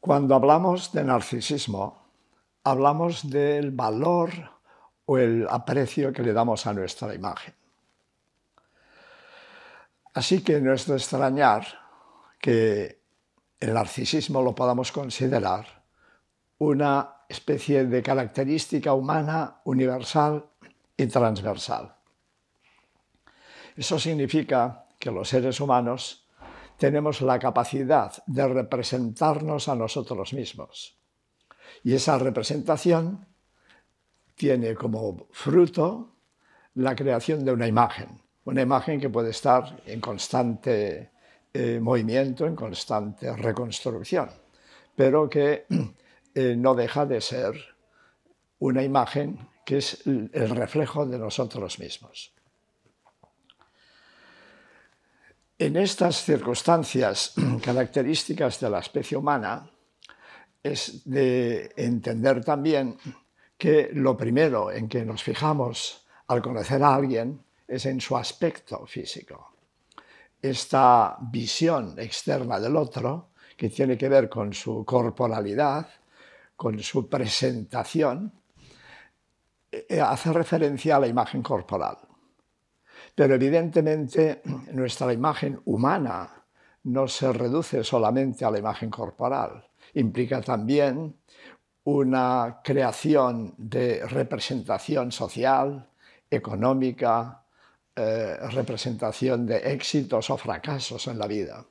Cuando hablamos de narcisismo, hablamos del valor o el aprecio que le damos a nuestra imagen. Así que no es de extrañar que el narcisismo lo podamos considerar una especie de característica humana universal y transversal. Eso significa que los seres humanos tenemos la capacidad de representarnos a nosotros mismos. Y esa representación tiene como fruto la creación de una imagen, una imagen que puede estar en constante eh, movimiento, en constante reconstrucción, pero que eh, no deja de ser una imagen que es el reflejo de nosotros mismos. En estas circunstancias características de la especie humana, es de entender también que lo primero en que nos fijamos al conocer a alguien es en su aspecto físico. Esta visión externa del otro, que tiene que ver con su corporalidad, con su presentación, eh, hace referencia a la imagen corporal. Pero evidentemente nuestra imagen humana no se reduce solamente a la imagen corporal, implica también una creación de representación social, económica, eh, representación de éxitos o fracasos en la vida.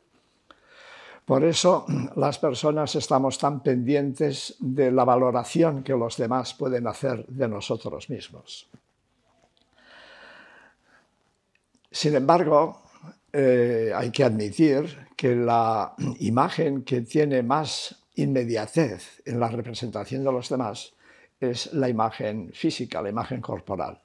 Por eso las personas estamos tan pendientes de la valoración que los demás pueden hacer de nosotros mismos. Sin embargo, eh, hay que admitir que la imagen que tiene más inmediatez en la representación de los demás es la imagen física, la imagen corporal.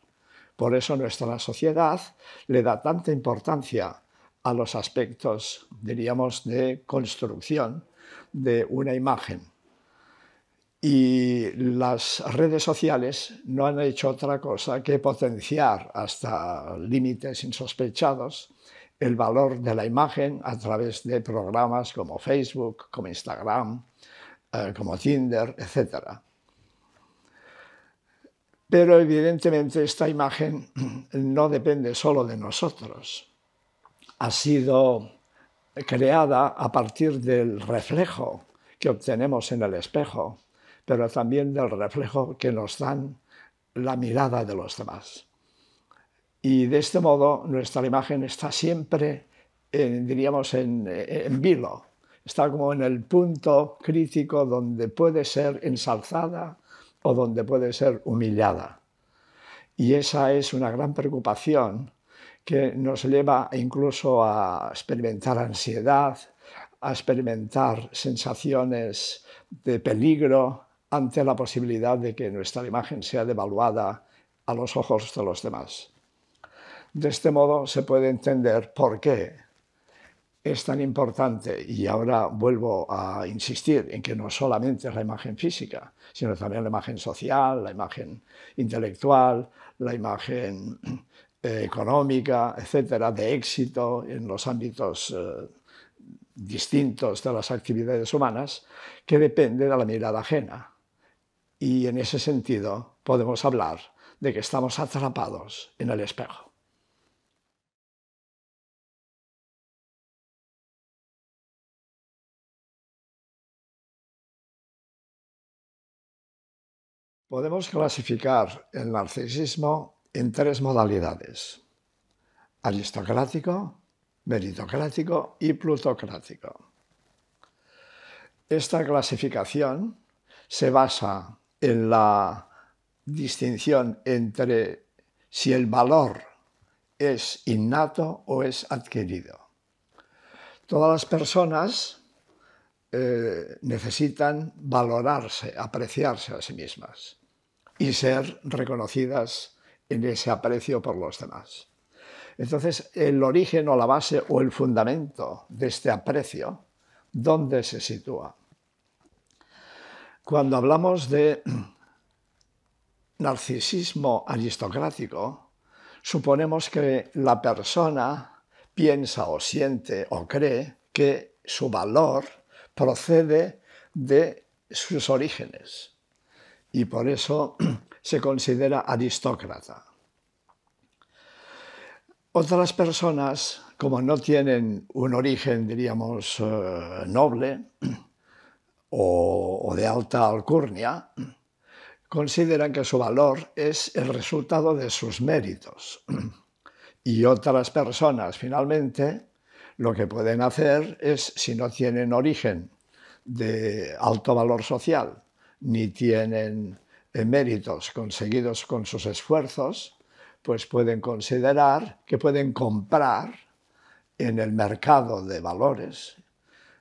Por eso nuestra sociedad le da tanta importancia a los aspectos, diríamos, de construcción de una imagen y las redes sociales no han hecho otra cosa que potenciar hasta límites insospechados el valor de la imagen a través de programas como Facebook, como Instagram, eh, como Tinder, etc. Pero evidentemente esta imagen no depende solo de nosotros. Ha sido creada a partir del reflejo que obtenemos en el espejo pero también del reflejo que nos dan la mirada de los demás. Y de este modo nuestra imagen está siempre, diríamos, en, en vilo, está como en el punto crítico donde puede ser ensalzada o donde puede ser humillada. Y esa es una gran preocupación que nos lleva incluso a experimentar ansiedad, a experimentar sensaciones de peligro, ante la posibilidad de que nuestra imagen sea devaluada a los ojos de los demás. De este modo se puede entender por qué es tan importante, y ahora vuelvo a insistir en que no solamente es la imagen física, sino también la imagen social, la imagen intelectual, la imagen eh, económica, etcétera, de éxito en los ámbitos eh, distintos de las actividades humanas, que depende de la mirada ajena y en ese sentido podemos hablar de que estamos atrapados en el espejo. Podemos clasificar el narcisismo en tres modalidades, aristocrático, meritocrático y plutocrático. Esta clasificación se basa en la distinción entre si el valor es innato o es adquirido. Todas las personas eh, necesitan valorarse, apreciarse a sí mismas y ser reconocidas en ese aprecio por los demás. Entonces, el origen o la base o el fundamento de este aprecio, ¿dónde se sitúa? Cuando hablamos de narcisismo aristocrático, suponemos que la persona piensa o siente o cree que su valor procede de sus orígenes y por eso se considera aristócrata. Otras personas, como no tienen un origen, diríamos, eh, noble, o, de alta alcurnia, consideran que su valor es el resultado de sus méritos. Y otras personas, finalmente, lo que pueden hacer es, si no tienen origen de alto valor social, ni tienen eh, méritos conseguidos con sus esfuerzos, pues pueden considerar que pueden comprar en el mercado de valores,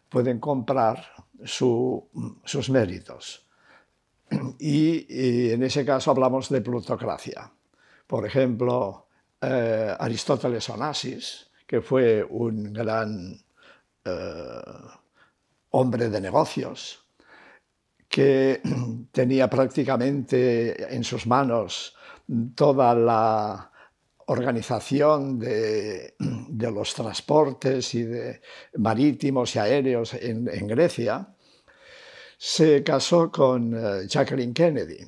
pueden comprar sus méritos. Y, en ese caso hablamos de plutocracia. Por ejemplo, eh, Aristóteles Onassis, que fue un gran eh, hombre de negocios, que tenía prácticamente en sus manos toda la organización de, los transportes y de marítimos y aéreos en, Grecia, se casó con eh, Jacqueline Kennedy,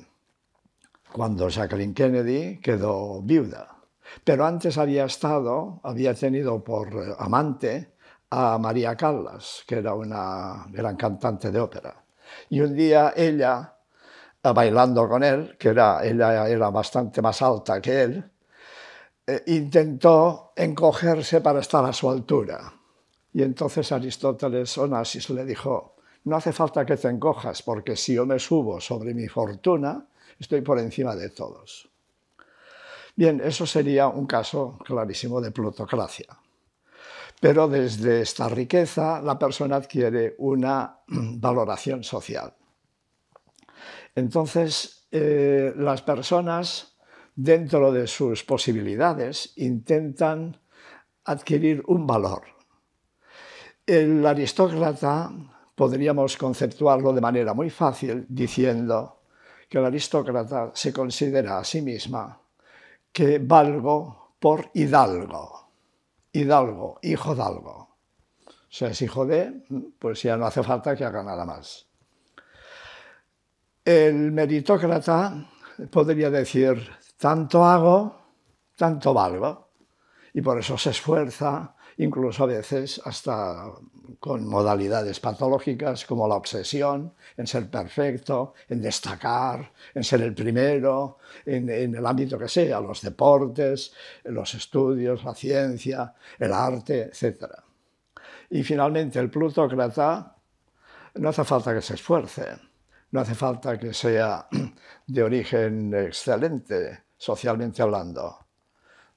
cuando Jacqueline Kennedy quedó viuda. Pero antes había estado, había tenido por eh, amante a María Callas, que era una gran cantante de ópera. Y un día ella, eh, bailando con él, que era, ella era bastante más alta que él, eh, intentó encogerse para estar a su altura. Y entonces Aristóteles onasis le dijo, no hace falta que te encojas, porque si yo me subo sobre mi fortuna, estoy por encima de todos. Bien, eso sería un caso clarísimo de plutocracia. Pero desde esta riqueza la persona adquiere una valoración social. Entonces, eh, las personas dentro de sus posibilidades, intentan adquirir un valor. El aristócrata podríamos conceptuarlo de manera muy fácil diciendo que el aristócrata se considera a sí misma que valgo por hidalgo. Hidalgo, hijo dalgo. O sea, es hijo de, pues ya no hace falta que haga nada más. El meritócrata podría decir tanto hago, tanto valgo. Y por eso se esfuerza, incluso a veces hasta con modalidades patológicas como la obsesión, en ser perfecto, en destacar, en ser el primero, en, el ámbito que sea, los deportes, los estudios, la ciencia, el arte, etc. Y finalmente el plutócrata no hace falta que se esfuerce, no hace falta que sea de origen excelente, socialmente hablando.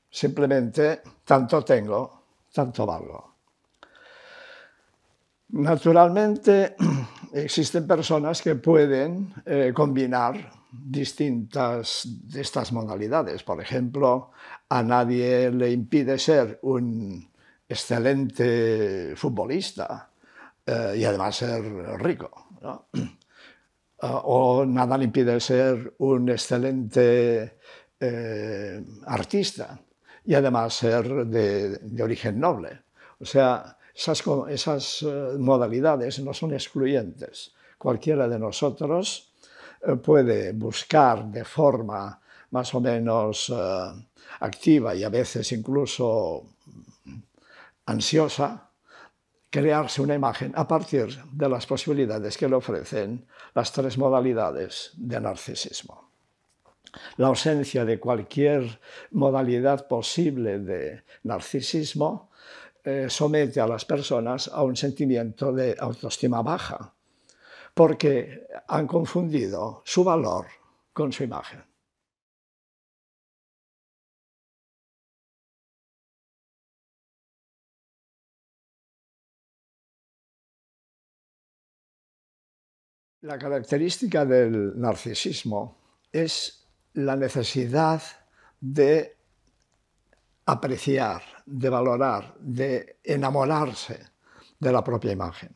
Simplemente, tanto tengo, tanto valgo. Naturalmente, existen personas que pueden eh, combinar distintas de estas modalidades. Por ejemplo, a nadie le impide ser un excelente futbolista eh, y además ser rico. o nada le impide ser un excelente eh, artista y además ser de, origen noble. O sea, esas, esas eh, modalidades no son excluyentes. Cualquiera de nosotros eh, puede buscar de forma más o menos activa y a veces incluso ansiosa, crearse una imagen a partir de las posibilidades que le ofrecen las tres modalidades de narcisismo la ausencia de cualquier modalidad posible de narcisismo eh, somete a las personas a un sentimiento de autoestima baja, porque han confundido su valor con su imagen. La característica del narcisismo es la necesidad de apreciar, de valorar, de enamorarse de la propia imagen.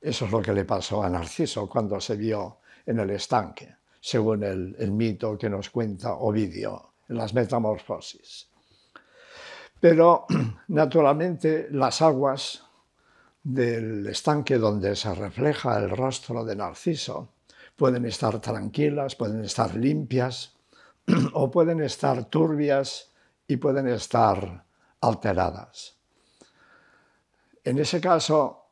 Eso es lo que le pasó a Narciso cuando se vio en el estanque, según el, mito que nos cuenta Ovidio en las Metamorfosis. Pero, naturalmente, las aguas del estanque donde se refleja el rostro de Narciso pueden estar tranquilas, pueden estar limpias, o pueden estar turbias y pueden estar alteradas. En ese caso,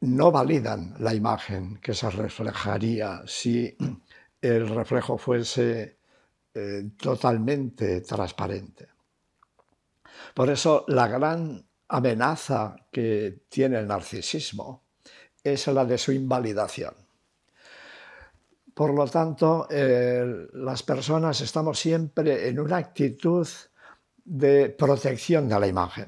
no validan la imagen que se reflejaría si el reflejo fuese eh, totalmente transparente. Por eso la gran amenaza que tiene el narcisismo es la de su invalidación. Por lo tanto, eh, las personas estamos siempre en una actitud de protección de la imagen.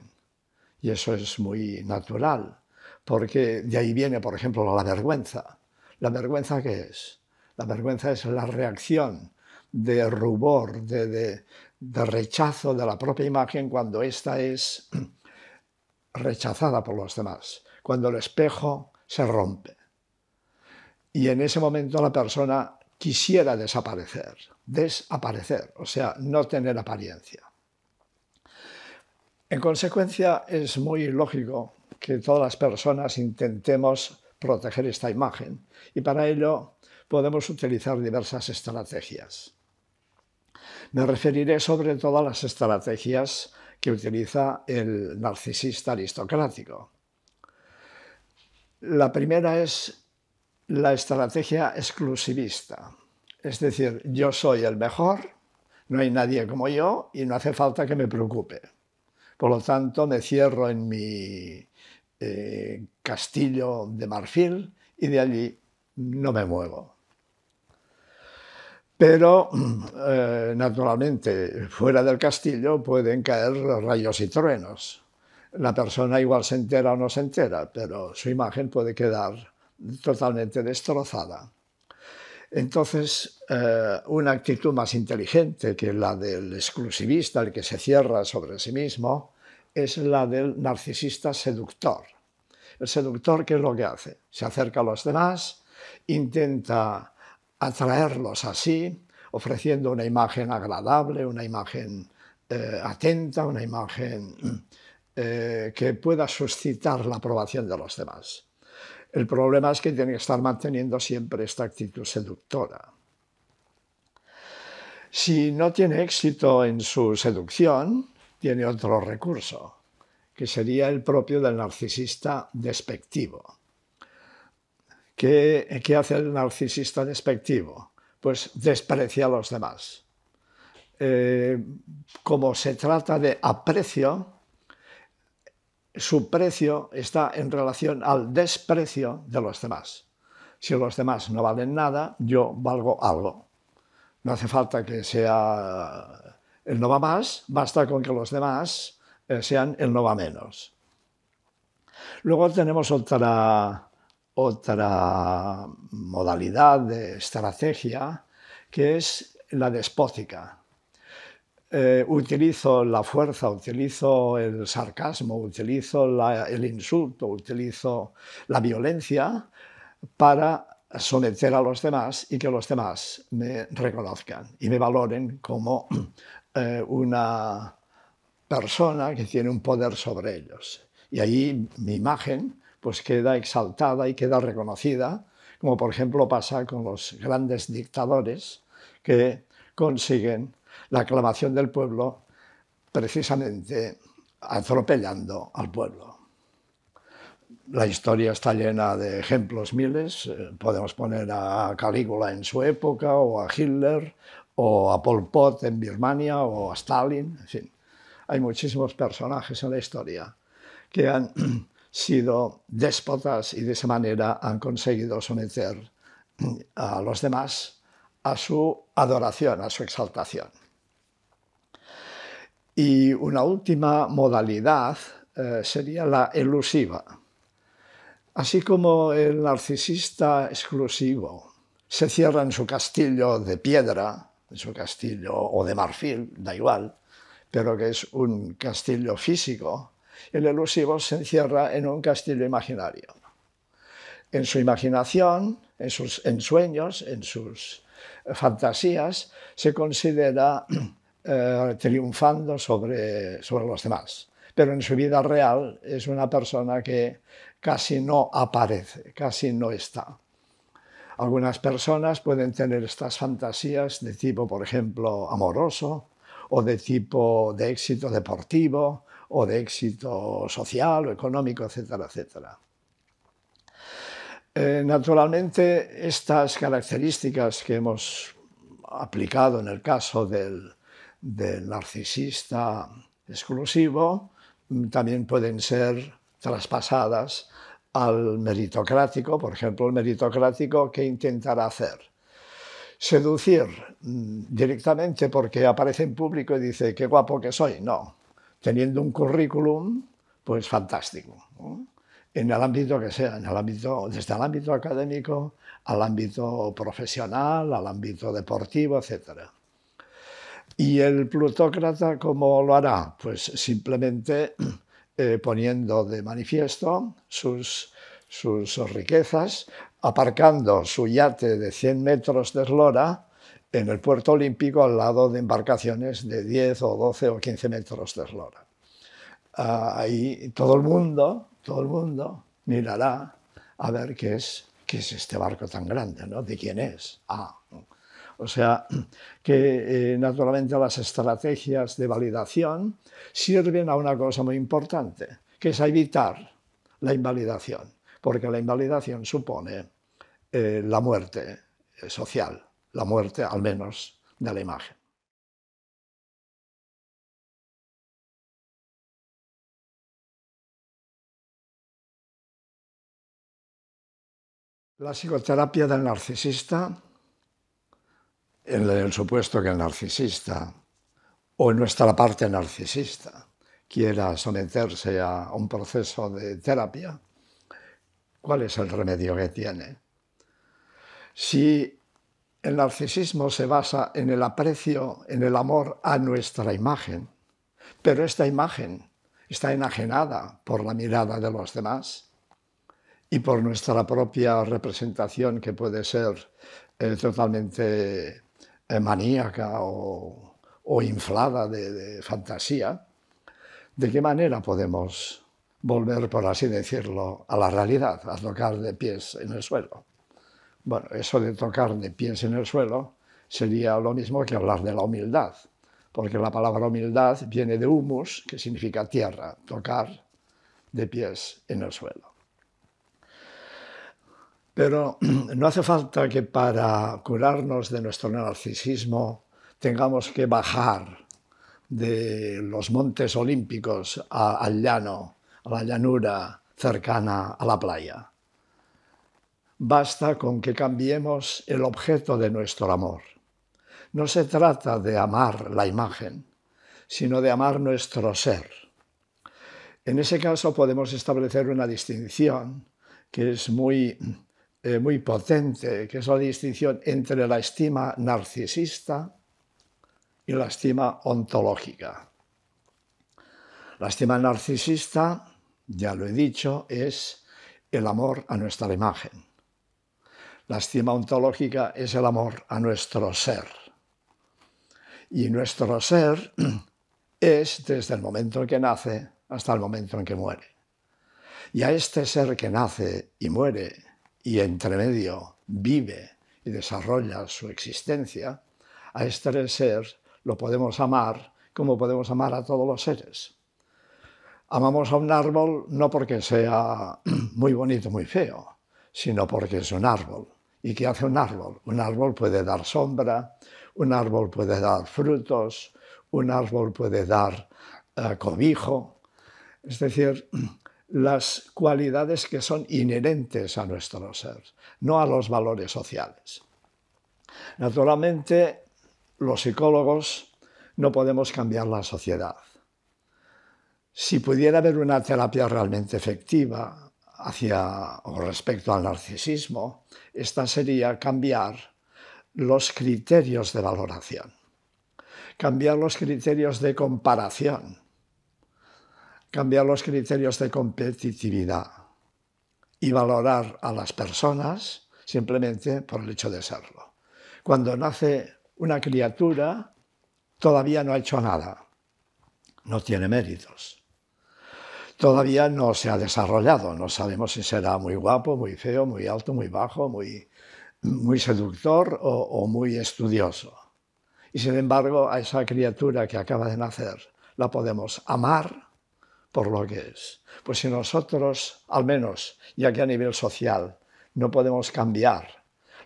Y eso es muy natural, porque de ahí viene, por ejemplo, la vergüenza. ¿La vergüenza qué es? La vergüenza es la reacción de rubor, de, rechazo de la propia imagen cuando ésta es rechazada por los demás, cuando el espejo se rompe y en ese momento la persona quisiera desaparecer, desaparecer, o sea, no tener apariencia. En consecuencia, es muy lógico que todas las personas intentemos proteger esta imagen y para ello podemos utilizar diversas estrategias. Me referiré sobre todo a las estrategias que utiliza el narcisista aristocrático. La primera es la estrategia exclusivista. Es decir, yo soy el mejor, no hay nadie como yo y no hace falta que me preocupe. Por lo tanto, me cierro en mi eh, castillo de marfil y de allí no me muevo. Pero, eh, naturalmente, fuera del castillo pueden caer rayos y truenos. La persona igual se entera o no se entera, pero su imagen puede quedar totalmente destrozada. Entonces, eh, una actitud más inteligente que la del exclusivista, el que se cierra sobre sí mismo, es la del narcisista seductor. El seductor, ¿qué es lo que hace? Se acerca a los demás, intenta atraerlos a sí, ofreciendo una imagen agradable, una imagen eh, atenta, una imagen eh, que pueda suscitar la aprobación de los demás. El problema es que tiene que estar manteniendo siempre esta actitud seductora. Si no tiene éxito en su seducción, tiene otro recurso, que sería el propio del narcisista despectivo. ¿Qué, hace el narcisista despectivo? Pues desprecia a los demás. Eh, como se trata de aprecio, su precio está en relación al desprecio de los demás. Si los demás no valen nada, yo valgo algo. No hace falta que sea el no va más, basta con que los demás eh, sean el no va menos. Luego tenemos otra, otra modalidad de estrategia que es la despótica. Eh, utilizo la fuerza, utilizo el sarcasmo, utilizo el insulto, utilizo la violencia para someter a los demás y que los demás me reconozcan y me valoren como eh, una persona que tiene un poder sobre ellos. Y ahí mi imagen pues queda exaltada y queda reconocida, como por ejemplo pasa con los grandes dictadores que consiguen la aclamación del pueblo precisamente atropellando al pueblo. La historia está llena de ejemplos miles. Eh, podemos poner a Calígula en su época, o a Hitler, o a Pol Pot en Birmania, o a Stalin. En fin, hay muchísimos personajes en la historia que han sido déspotas y de esa manera han conseguido someter a los demás a su adoración, a su exaltación. Y una última modalidad eh, sería la elusiva. Así como el narcisista exclusivo se cierra en su castillo de piedra, en su castillo o de marfil, da igual, pero que es un castillo físico, el elusivo se encierra en un castillo imaginario. En su imaginación, en sus ensueños, en sus fantasías, se considera eh, triunfando sobre, sobre los demás. Pero en su vida real es una persona que casi no aparece, casi no está. Algunas personas pueden tener estas fantasías de tipo, por ejemplo, amoroso, o de tipo de éxito deportivo, o de éxito social o económico, etcétera, etcétera. Eh, naturalmente, estas características que hemos aplicado en el caso del, del narcisista exclusivo también pueden ser traspasadas al meritocrático, por ejemplo, el meritocrático que intentará hacer. Seducir mm, directamente porque aparece en público y dice, qué guapo que soy. No, teniendo un currículum, pues fantástico. En el ámbito que sea, en el desde el ámbito académico al ámbito profesional, al ámbito deportivo, etcétera. ¿Y el plutócrata cómo lo hará? Pues simplemente eh, poniendo de manifiesto sus, sus, riquezas, aparcando su yate de 100 metros de eslora en el puerto olímpico al lado de embarcaciones de 10 o 12 o 15 metros de eslora. Ahí todo el mundo, todo el mundo mirará a ver qué es, qué es este barco tan grande, ¿no? ¿De quién es? Ah, o sea, que eh, naturalmente las estrategias de validación sirven a una cosa muy importante, que es evitar la invalidación, porque la invalidación supone eh, la muerte eh, social, la muerte al menos de la imagen. La psicoterapia del narcisista en el supuesto que el narcisista o nuestra parte narcisista quiera someterse a un proceso de terapia, ¿cuál es el remedio que tiene? Si el narcisismo se basa en el aprecio, en el amor a nuestra imagen, pero esta imagen está enajenada por la mirada de los demás y por nuestra propia representación que puede ser eh, totalmente eh, maníaca o, inflada de, fantasía, ¿de qué manera podemos volver, por así decirlo, a la realidad, a tocar de pies en el suelo? Bueno, eso de tocar de pies en el suelo sería lo mismo que hablar de la humildad, porque la palabra humildad viene de humus, que significa tierra, tocar de pies en el suelo. Pero no hace falta que para curarnos de nuestro narcisismo tengamos que bajar de los montes olímpicos al llano, a la llanura cercana a la playa. Basta con que cambiemos el objeto de nuestro amor. No se trata de amar la imagen, sino de amar nuestro ser. En ese caso podemos establecer una distinción que es muy eh, muy potente, que es la distinción entre la estima narcisista y la estima ontológica. La estima narcisista, ya lo he dicho, es el amor a nuestra imagen. La estima ontológica es el amor a nuestro ser. Y nuestro ser es desde el momento en que nace hasta el momento en que muere. Y a este ser que nace y muere y entre medio vive y desarrolla su existencia, a este ser lo podemos amar como podemos amar a todos los seres. Amamos a un árbol no porque sea muy bonito, muy feo, sino porque es un árbol. ¿Y qué hace un árbol? Un árbol puede dar sombra, un árbol puede dar frutos, un árbol puede dar eh, cobijo. Es decir, las cualidades que son inherentes a nuestro ser, no a los valores sociales. Naturalmente, los psicólogos no podemos cambiar la sociedad. Si pudiera haber una terapia realmente efectiva hacia o respecto al narcisismo, esta sería cambiar los criterios de valoración, cambiar los criterios de comparación cambiar los criterios de competitividad y valorar a las personas simplemente por el hecho de serlo. Cuando nace una criatura, todavía no ha hecho nada, no tiene méritos, todavía no se ha desarrollado, no sabemos si será muy guapo, muy feo, muy alto, muy bajo, muy, muy seductor o, o muy estudioso. Y sin embargo, a esa criatura que acaba de nacer la podemos amar, por lo que es. Pues si nosotros, al menos ya que a nivel social, no podemos cambiar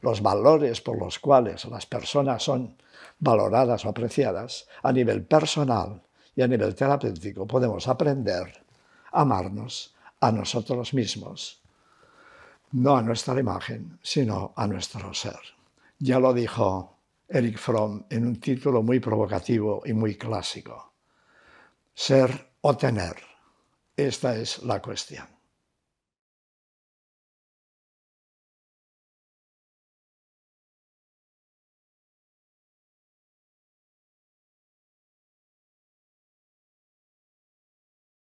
los valores por los cuales las personas son valoradas o apreciadas, a nivel personal y a nivel terapéutico podemos aprender a amarnos a nosotros mismos, no a nuestra imagen, sino a nuestro ser. Ya lo dijo Eric Fromm en un título muy provocativo y muy clásico, Ser o tener esta es la cuestión.